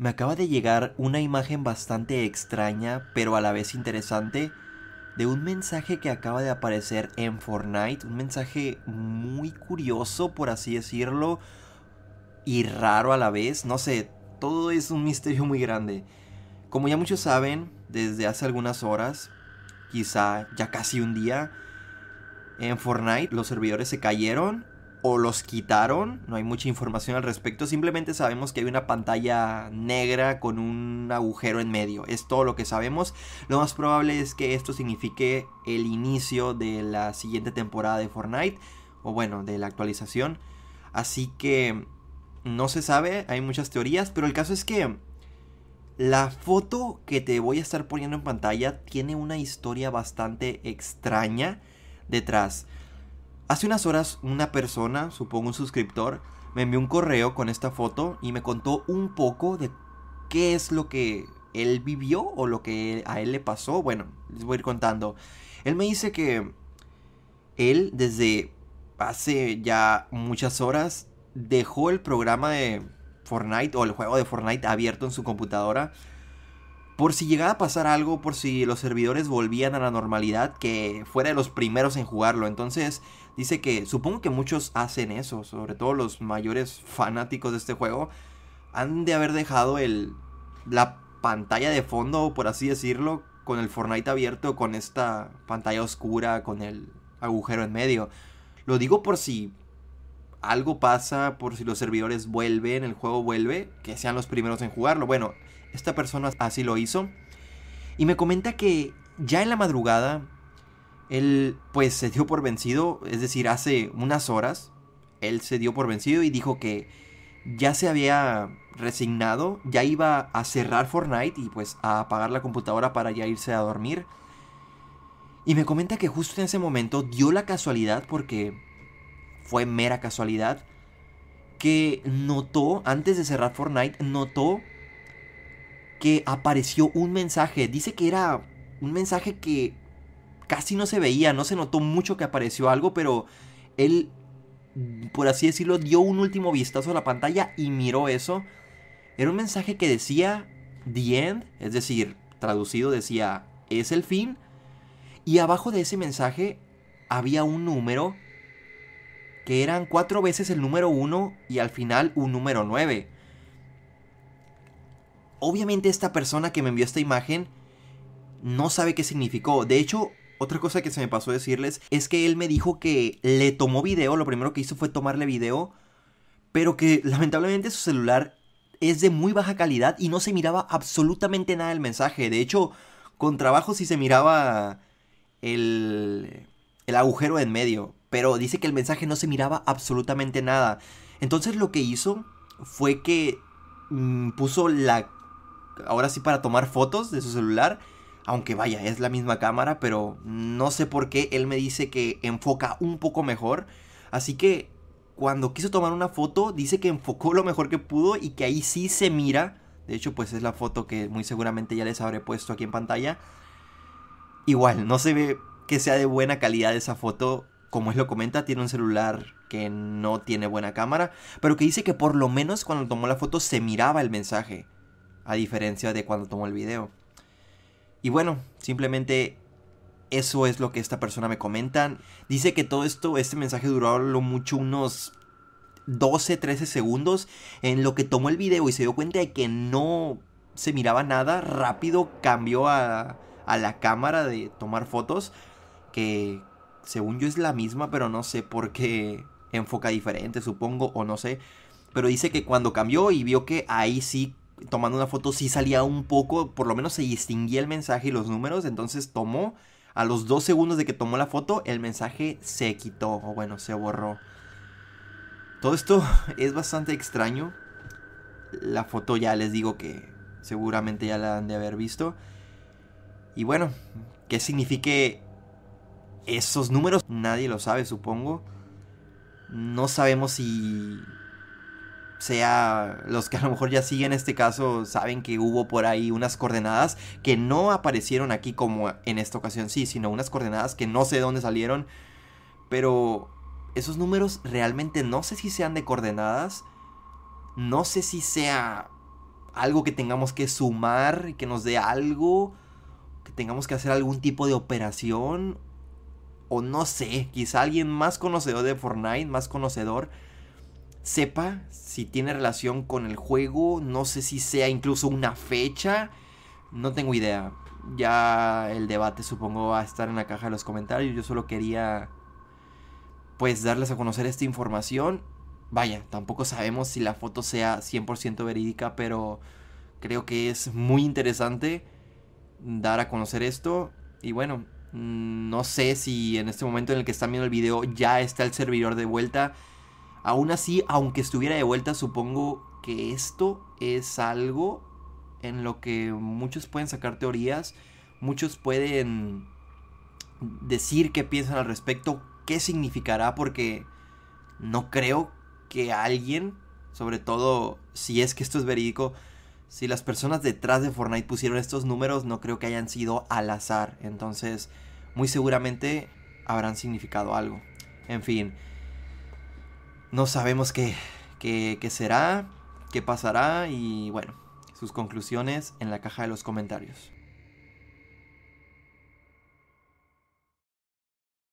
Me acaba de llegar una imagen bastante extraña, pero a la vez interesante, de un mensaje que acaba de aparecer en Fortnite. Un mensaje muy curioso, por así decirlo, y raro a la vez. No sé, todo es un misterio muy grande. Como ya muchos saben, desde hace algunas horas, quizá ya casi un día, en Fortnite los servidores se cayeron o los quitaron, no hay mucha información al respecto, simplemente sabemos que hay una pantalla negra con un agujero en medio, es todo lo que sabemos, lo más probable es que esto signifique el inicio de la siguiente temporada de Fortnite, o bueno, de la actualización, así que no se sabe, hay muchas teorías, pero el caso es que la foto que te voy a estar poniendo en pantalla tiene una historia bastante extraña detrás. Hace unas horas una persona, supongo un suscriptor, me envió un correo con esta foto y me contó un poco de qué es lo que él vivió o lo que a él le pasó. Bueno, les voy a ir contando. Él me dice que él desde hace ya muchas horas dejó el programa de Fortnite o el juego de Fortnite abierto en su computadora. Por si llegaba a pasar algo, por si los servidores volvían a la normalidad, que fuera de los primeros en jugarlo. Entonces Dice que supongo que muchos hacen eso, sobre todo los mayores fanáticos de este juego, han de haber dejado el, la pantalla de fondo, por así decirlo, con el Fortnite abierto, con esta pantalla oscura, con el agujero en medio. Lo digo por si algo pasa, por si los servidores vuelven, el juego vuelve, que sean los primeros en jugarlo. Bueno, esta persona así lo hizo. Y me comenta que ya en la madrugada él pues se dio por vencido, es decir, hace unas horas, él se dio por vencido y dijo que ya se había resignado, ya iba a cerrar Fortnite y pues a apagar la computadora para ya irse a dormir. Y me comenta que justo en ese momento dio la casualidad, porque fue mera casualidad, que notó, antes de cerrar Fortnite, notó que apareció un mensaje. Dice que era un mensaje que casi no se veía, no se notó mucho que apareció algo, pero él, por así decirlo, dio un último vistazo a la pantalla y miró eso. Era un mensaje que decía The End, es decir, traducido decía es el fin. Y abajo de ese mensaje había un número que eran cuatro veces el número uno y al final un número nueve. Obviamente esta persona que me envió esta imagen no sabe qué significó. De hecho, otra cosa que se me pasó decirles es que él me dijo que le tomó video, lo primero que hizo fue tomarle video, pero que lamentablemente su celular es de muy baja calidad y no se miraba absolutamente nada el mensaje. De hecho, con trabajo sí se miraba el, el agujero en medio, pero dice que el mensaje no se miraba absolutamente nada. Entonces lo que hizo fue que mm, puso la... Ahora sí para tomar fotos de su celular aunque vaya, es la misma cámara, pero no sé por qué él me dice que enfoca un poco mejor. Así que cuando quiso tomar una foto, dice que enfocó lo mejor que pudo y que ahí sí se mira. De hecho, pues es la foto que muy seguramente ya les habré puesto aquí en pantalla. Igual, no se ve que sea de buena calidad esa foto. Como él lo comenta, tiene un celular que no tiene buena cámara, pero que dice que por lo menos cuando tomó la foto se miraba el mensaje, a diferencia de cuando tomó el video. Y bueno, simplemente eso es lo que esta persona me comenta. Dice que todo esto, este mensaje duró lo mucho unos 12, 13 segundos en lo que tomó el video y se dio cuenta de que no se miraba nada. Rápido cambió a, a la cámara de tomar fotos que según yo es la misma, pero no sé por qué enfoca diferente, supongo, o no sé. Pero dice que cuando cambió y vio que ahí sí tomando una foto sí salía un poco, por lo menos se distinguía el mensaje y los números, entonces tomó, a los dos segundos de que tomó la foto, el mensaje se quitó, o bueno, se borró. Todo esto es bastante extraño. La foto ya les digo que seguramente ya la han de haber visto. Y bueno, ¿qué signifique esos números? Nadie lo sabe, supongo. No sabemos si sea, los que a lo mejor ya siguen este caso saben que hubo por ahí unas coordenadas que no aparecieron aquí como en esta ocasión sí, sino unas coordenadas que no sé de dónde salieron, pero esos números realmente no sé si sean de coordenadas, no sé si sea algo que tengamos que sumar, que nos dé algo, que tengamos que hacer algún tipo de operación, o no sé, quizá alguien más conocedor de Fortnite, más conocedor, sepa si tiene relación con el juego, no sé si sea incluso una fecha, no tengo idea. Ya el debate supongo va a estar en la caja de los comentarios, yo solo quería pues darles a conocer esta información. Vaya, tampoco sabemos si la foto sea 100% verídica, pero creo que es muy interesante dar a conocer esto. Y bueno, mm, no sé si en este momento en el que están viendo el video ya está el servidor de vuelta. Aún así, aunque estuviera de vuelta, supongo que esto es algo en lo que muchos pueden sacar teorías, muchos pueden decir qué piensan al respecto, qué significará, porque no creo que alguien, sobre todo si es que esto es verídico, si las personas detrás de Fortnite pusieron estos números, no creo que hayan sido al azar. Entonces, muy seguramente habrán significado algo. En fin, no sabemos qué, qué, qué será, qué pasará y bueno, sus conclusiones en la caja de los comentarios.